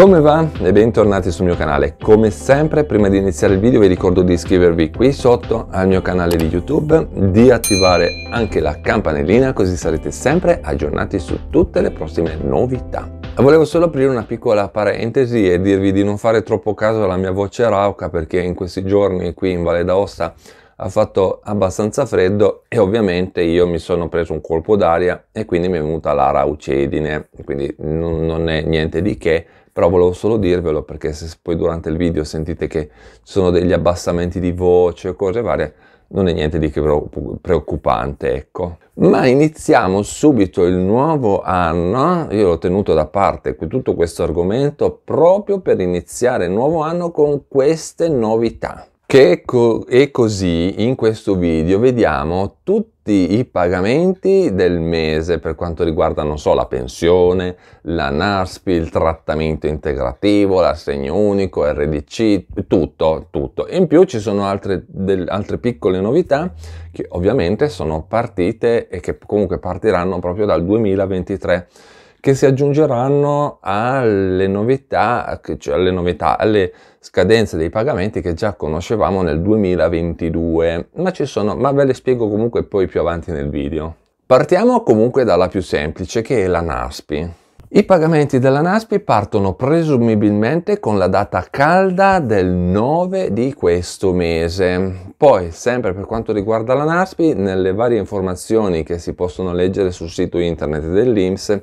Come va? E bentornati sul mio canale. Come sempre, prima di iniziare il video vi ricordo di iscrivervi qui sotto al mio canale di YouTube, di attivare anche la campanellina così sarete sempre aggiornati su tutte le prossime novità. Volevo solo aprire una piccola parentesi e dirvi di non fare troppo caso alla mia voce rauca perché in questi giorni qui in Valle d'Aosta ha fatto abbastanza freddo e ovviamente io mi sono preso un colpo d'aria e quindi mi è venuta la raucedine, quindi non è niente di che però volevo solo dirvelo perché se poi durante il video sentite che ci sono degli abbassamenti di voce o cose varie, non è niente di che preoccupante, ecco. Ma iniziamo subito il nuovo anno, io l'ho tenuto da parte tutto questo argomento proprio per iniziare il nuovo anno con queste novità. Che co- e così in questo video vediamo tutti i pagamenti del mese per quanto riguarda, non so, la pensione, la NARSPI, il trattamento integrativo, l'assegno unico, RDC, tutto, tutto. In più ci sono altre, altre piccole novità che ovviamente sono partite e che comunque partiranno proprio dal 2023 che si aggiungeranno alle novità, cioè alle, novità alle scadenze dei pagamenti che già conoscevamo nel 2022, ma, ci sono, ma ve le spiego comunque poi più avanti nel video. Partiamo comunque dalla più semplice che è la NASPI. I pagamenti della NASPI partono presumibilmente con la data calda del 9 di questo mese. Poi, sempre per quanto riguarda la NASPI, nelle varie informazioni che si possono leggere sul sito internet dell'INPS,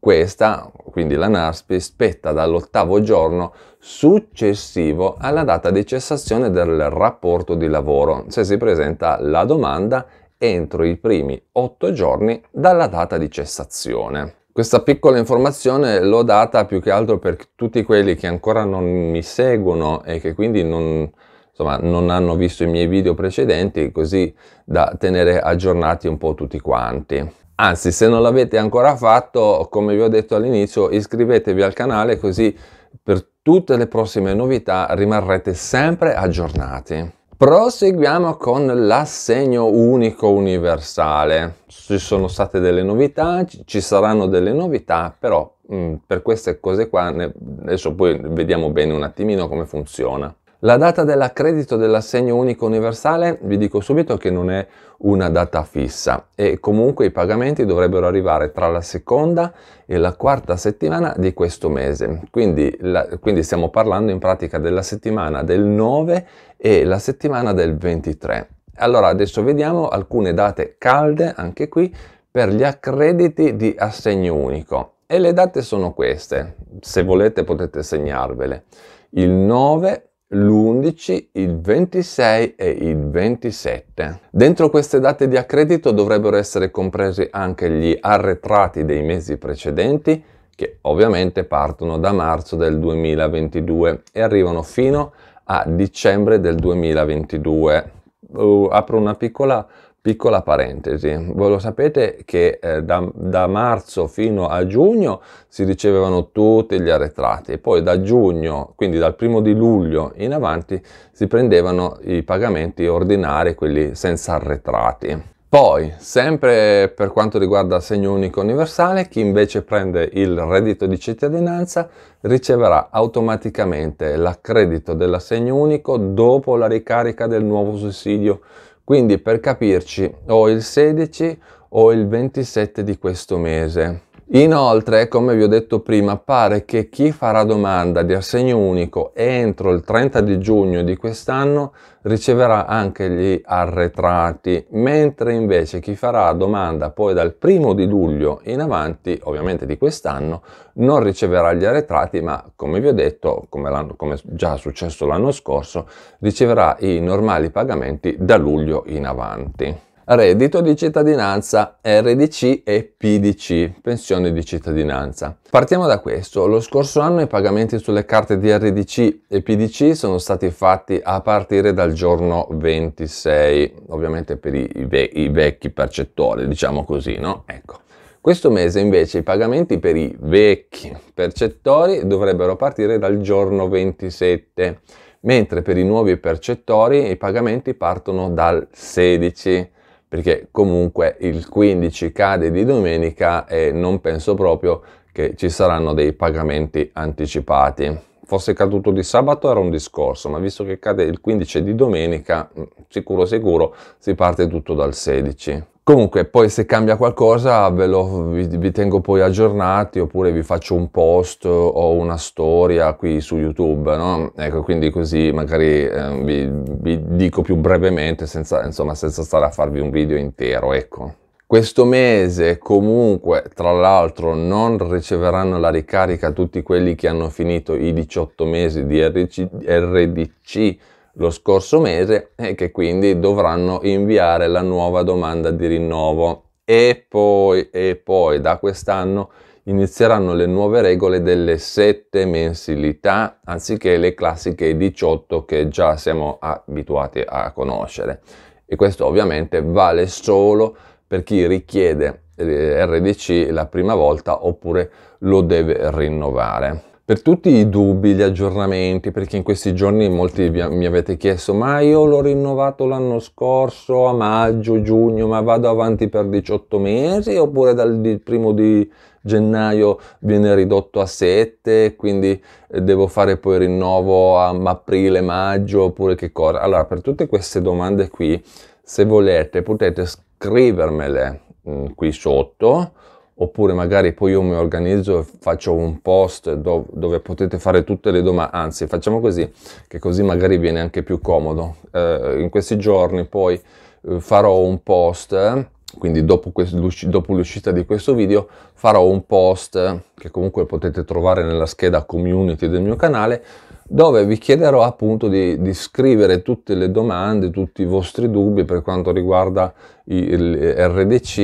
questa, quindi la NARSPI, spetta dall'ottavo giorno successivo alla data di cessazione del rapporto di lavoro, se si presenta la domanda entro i primi otto giorni dalla data di cessazione. Questa piccola informazione l'ho data più che altro per tutti quelli che ancora non mi seguono e che quindi non, insomma, non hanno visto i miei video precedenti, così da tenere aggiornati un po' tutti quanti. Anzi, se non l'avete ancora fatto, come vi ho detto all'inizio, iscrivetevi al canale così per tutte le prossime novità rimarrete sempre aggiornati. Proseguiamo con l'assegno unico universale. Ci sono state delle novità, ci saranno delle novità, però mh, mm, per queste cose qua ne, adesso poi vediamo bene un attimino come funziona. La data dell'accredito dell'assegno unico universale vi dico subito che non è una data fissa e comunque i pagamenti dovrebbero arrivare tra la seconda e la quarta settimana di questo mese. Quindi, la, quindi stiamo parlando in pratica della settimana del 9 e la settimana del 23. Allora adesso vediamo alcune date calde anche qui per gli accrediti di assegno unico e le date sono queste, se volete potete segnarvele. Il 9 l'11, il 26 e il 27. Dentro queste date di accredito dovrebbero essere compresi anche gli arretrati dei mesi precedenti, che ovviamente partono da marzo del 2022 e arrivano fino a dicembre del 2022. Uh, apro una piccola Piccola parentesi, voi lo sapete che eh, da, da, marzo fino a giugno si ricevevano tutti gli arretrati e poi da giugno, quindi dal primo di luglio in avanti, si prendevano i pagamenti ordinari, quelli senza arretrati. Poi, sempre per quanto riguarda il segno unico universale, chi invece prende il reddito di cittadinanza riceverà automaticamente l'accredito dell'assegno unico dopo la ricarica del nuovo sussidio quindi per capirci o il 16 o il 27 di questo mese. Inoltre, come vi ho detto prima, pare che chi farà domanda di assegno unico entro il 30 di giugno di quest'anno riceverà anche gli arretrati, mentre invece chi farà domanda poi dal 1 di luglio in avanti, ovviamente di quest'anno, non riceverà gli arretrati, ma come vi ho detto, come, come già è successo l'anno scorso, riceverà i normali pagamenti da luglio in avanti reddito di cittadinanza, RDC e PDC, pensione di cittadinanza. Partiamo da questo. Lo scorso anno i pagamenti sulle carte di RDC e PDC sono stati fatti a partire dal giorno 26, ovviamente per i, ve- i vecchi percettori, diciamo così, no? Ecco. Questo mese invece i pagamenti per i vecchi percettori dovrebbero partire dal giorno 27, mentre per i nuovi percettori i pagamenti partono dal 16 perché comunque il 15 cade di domenica e non penso proprio che ci saranno dei pagamenti anticipati. Fosse caduto di sabato era un discorso, ma visto che cade il 15 di domenica, mm, sicuro sicuro si parte tutto dal 16. Comunque, poi se cambia qualcosa ve lo, vi, vi, tengo poi aggiornati oppure vi faccio un post o una storia qui su YouTube, no? Ecco, quindi così magari eh, vi, vi, dico più brevemente senza, insomma, senza stare a farvi un video intero, ecco. Questo mese comunque, tra l'altro, non riceveranno la ricarica tutti quelli che hanno finito i 18 mesi di RC, RDC lo scorso mese e che quindi dovranno inviare la nuova domanda di rinnovo. E poi, e poi da quest'anno inizieranno le nuove regole delle 7 mensilità anziché le classiche 18 che già siamo abituati a conoscere. E questo ovviamente vale solo per chi richiede eh, RDC la prima volta oppure lo deve rinnovare per tutti i dubbi, gli aggiornamenti, perché in questi giorni molti mi avete chiesto ma io l'ho rinnovato l'anno scorso a maggio, giugno, ma vado avanti per 18 mesi oppure dal primo di gennaio viene ridotto a 7, quindi eh, devo fare poi rinnovo a aprile, maggio oppure che cosa? Allora, per tutte queste domande qui, se volete potete scrivermele mh, mm, qui sotto oppure magari poi io mi organizzo e faccio un post dove, dove potete fare tutte le domande, anzi facciamo così, che così magari viene anche più comodo. Eh, in questi giorni poi eh, farò un post quindi dopo, dopo l'uscita di questo video farò un post eh, che comunque potete trovare nella scheda community del mio canale dove vi chiederò appunto di, di scrivere tutte le domande, tutti i vostri dubbi per quanto riguarda il RDC,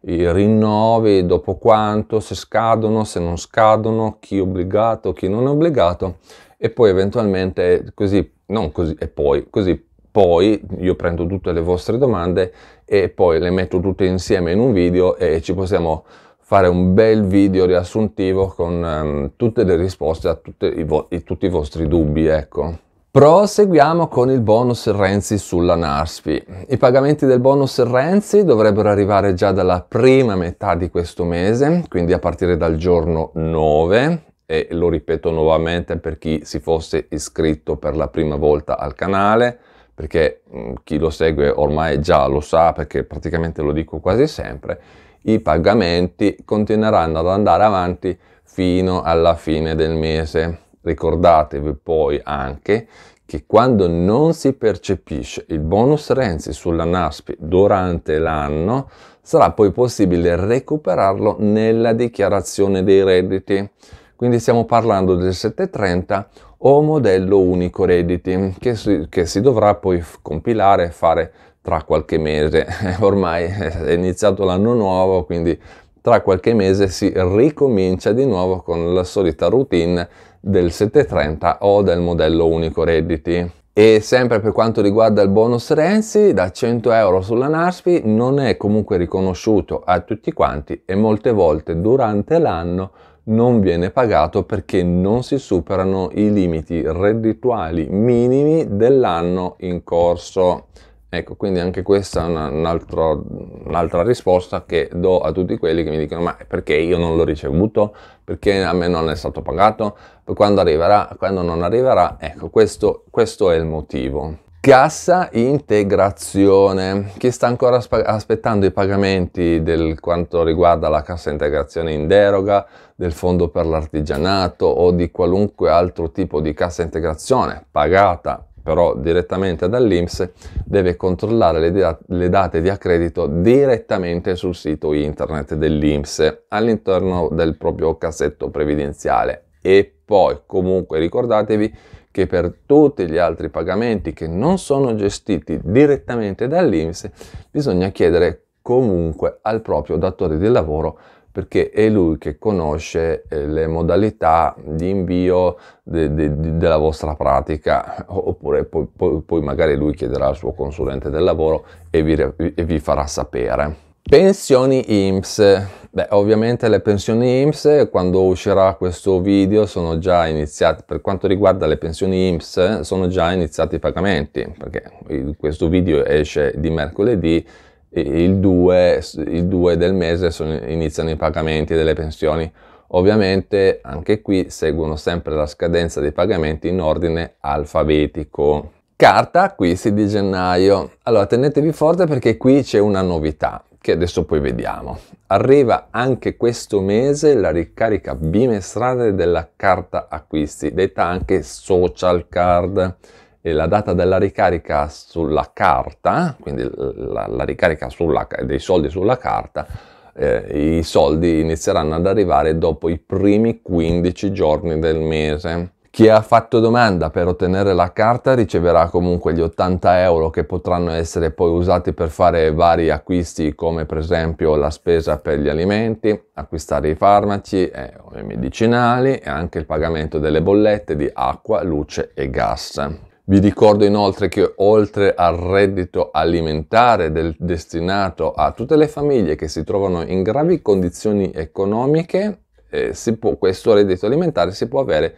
i rinnovi, dopo quanto, se scadono, se non scadono, chi è obbligato, chi non è obbligato e poi eventualmente così, non così, e poi così poi io prendo tutte le vostre domande e poi le metto tutte insieme in un video e ci possiamo fare un bel video riassuntivo con um, tutte le risposte a i i, tutti i vostri dubbi, ecco. Proseguiamo con il bonus Renzi sulla Narspi. I pagamenti del bonus Renzi dovrebbero arrivare già dalla prima metà di questo mese, quindi a partire dal giorno 9 e lo ripeto nuovamente per chi si fosse iscritto per la prima volta al canale perché mm, chi lo segue ormai già lo sa perché praticamente lo dico quasi sempre, i pagamenti continueranno ad andare avanti fino alla fine del mese. Ricordatevi poi anche che quando non si percepisce il bonus Renzi sulla NASPI durante l'anno, sarà poi possibile recuperarlo nella dichiarazione dei redditi. Quindi stiamo parlando del 730 o modello unico redditi che si, che si dovrà poi compilare e fare tra qualche mese. Ormai è iniziato l'anno nuovo, quindi tra qualche mese si ricomincia di nuovo con la solita routine del 730 o del modello unico redditi. E sempre per quanto riguarda il bonus Renzi, da 100 euro sulla NASPI non è comunque riconosciuto a tutti quanti e molte volte durante l'anno non viene pagato perché non si superano i limiti reddituali minimi dell'anno in corso. Ecco, quindi anche questa è un'altra, un'altra risposta che do a tutti quelli che mi dicono ma perché io non l'ho ricevuto? Perché a me non è stato pagato? Quando arriverà? Quando non arriverà? Ecco, questo, questo è il motivo. Cassa integrazione. Chi sta ancora aspettando i pagamenti del quanto riguarda la cassa integrazione in deroga, del fondo per l'artigianato o di qualunque altro tipo di cassa integrazione pagata però direttamente dall'Inps, deve controllare le, dat- le date di accredito direttamente sul sito internet dell'Inps all'interno del proprio cassetto previdenziale e poi comunque ricordatevi che per tutti gli altri pagamenti che non sono gestiti direttamente dall'Inps bisogna chiedere comunque al proprio datore di lavoro perché è lui che conosce eh, le modalità di invio de, de, de della vostra pratica, oppure poi, poi, poi, magari lui chiederà al suo consulente del lavoro e vi, e vi farà sapere. Pensioni IMSS. Beh, ovviamente le pensioni IMSS, quando uscirà questo video, sono già iniziate, per quanto riguarda le pensioni IMSS, sono già iniziati i pagamenti, perché questo video esce di mercoledì, il 2, il 2 del mese sono, iniziano i pagamenti delle pensioni. Ovviamente anche qui seguono sempre la scadenza dei pagamenti in ordine alfabetico. Carta acquisti di gennaio. Allora tenetevi forte perché qui c'è una novità che adesso poi vediamo. Arriva anche questo mese la ricarica bimestrale della carta acquisti, detta anche social card. E la data della ricarica sulla carta, quindi la, la ricarica sulla, dei soldi sulla carta, eh, i soldi inizieranno ad arrivare dopo i primi 15 giorni del mese. Chi ha fatto domanda per ottenere la carta riceverà comunque gli 80 euro che potranno essere poi usati per fare vari acquisti come per esempio la spesa per gli alimenti, acquistare i farmaci e eh, i medicinali e anche il pagamento delle bollette di acqua, luce e gas. Vi ricordo inoltre che oltre al reddito alimentare del, destinato a tutte le famiglie che si trovano in gravi condizioni economiche, eh, può, questo reddito alimentare si può avere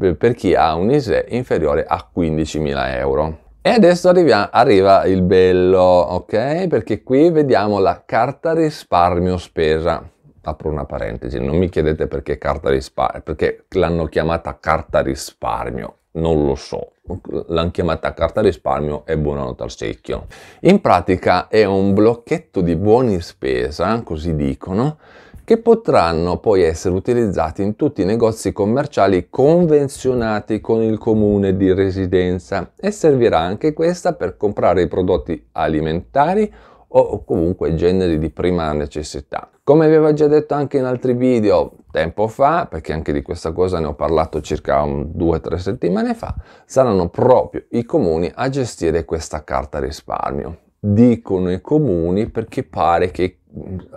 eh, per chi ha un ISE inferiore a 15.000 euro. E adesso arriva, arriva il bello, ok? Perché qui vediamo la carta risparmio spesa. Apro una parentesi, non mi chiedete perché carta risparmio, perché l'hanno chiamata carta risparmio, non lo so. L'hanno chiamata carta risparmio e buonanotte al secchio. In pratica è un blocchetto di buoni spesa, così dicono, che potranno poi essere utilizzati in tutti i negozi commerciali convenzionati con il comune di residenza e servirà anche questa per comprare i prodotti alimentari o comunque generi di prima necessità. Come avevo già detto anche in altri video tempo fa, perché anche di questa cosa ne ho parlato circa due o tre settimane fa, saranno proprio i comuni a gestire questa carta risparmio. Dicono i comuni perché pare che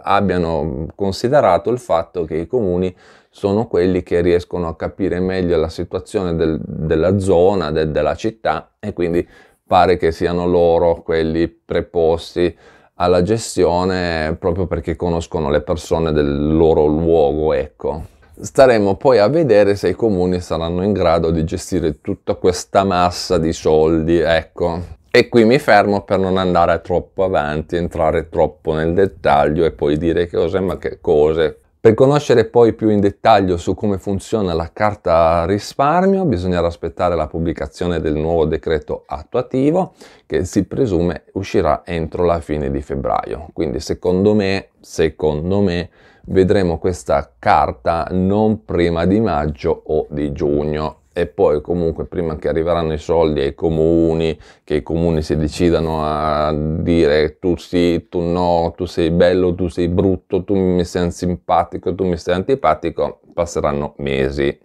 abbiano considerato il fatto che i comuni sono quelli che riescono a capire meglio la situazione del, della zona, de, della città e quindi pare che siano loro quelli preposti alla gestione proprio perché conoscono le persone del loro luogo, ecco. Staremo poi a vedere se i comuni saranno in grado di gestire tutta questa massa di soldi, ecco. E qui mi fermo per non andare troppo avanti, entrare troppo nel dettaglio e poi dire cose ma che cose. Per conoscere poi più in dettaglio su come funziona la carta risparmio bisognerà aspettare la pubblicazione del nuovo decreto attuativo che si presume uscirà entro la fine di febbraio. Quindi secondo me, secondo me vedremo questa carta non prima di maggio o di giugno e poi comunque prima che arriveranno i soldi ai comuni, che i comuni si decidano a dire tu sì, tu no, tu sei bello, tu sei brutto, tu mi stai simpatico, tu mi stai antipatico, passeranno mesi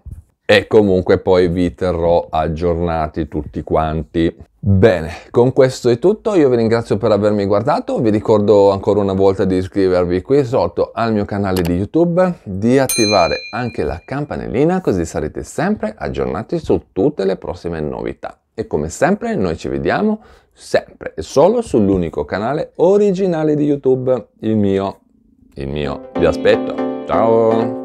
e comunque poi vi terrò aggiornati tutti quanti. Bene, con questo è tutto, io vi ringrazio per avermi guardato, vi ricordo ancora una volta di iscrivervi qui sotto al mio canale di YouTube, di attivare anche la campanellina così sarete sempre aggiornati su tutte le prossime novità. E come sempre noi ci vediamo sempre e solo sull'unico canale originale di YouTube, il mio. Il mio. Vi aspetto. Ciao!